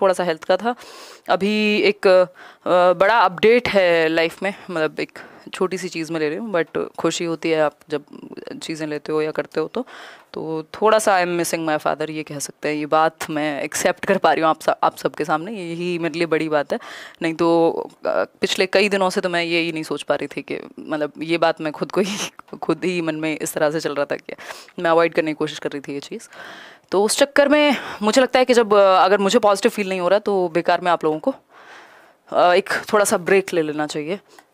थोड़ा सा हेल्थ का था अभी एक बड़ा अपडेट है लाइफ में मतलब एक छोटी सी चीज़ में ले रही हूँ बट खुशी होती है आप जब चीज़ें लेते हो या करते हो तो तो थोड़ा सा I am missing my father ये कह सकते हैं ये बात मैं एक्सेप्ट कर पा रही हूँ आप सब आप सबके सामने यही मेरे लिए बड़ी बात है नहीं तो पिछले कई दिनों से तो मैं यही नहीं सोच पा रही थी कि मतलब ये बात मैं खुद को ही खुद ही मन में इस तरह से चल रहा था कि मैं अवॉइड करने की कोशिश कर रही थी ये चीज़ तो उस चक्कर में मुझे लगता है कि जब अगर मुझे पॉजिटिव फील नहीं हो रहा तो बेकार में आप लोगों को एक थोड़ा सा ब्रेक ले लेना चाहिए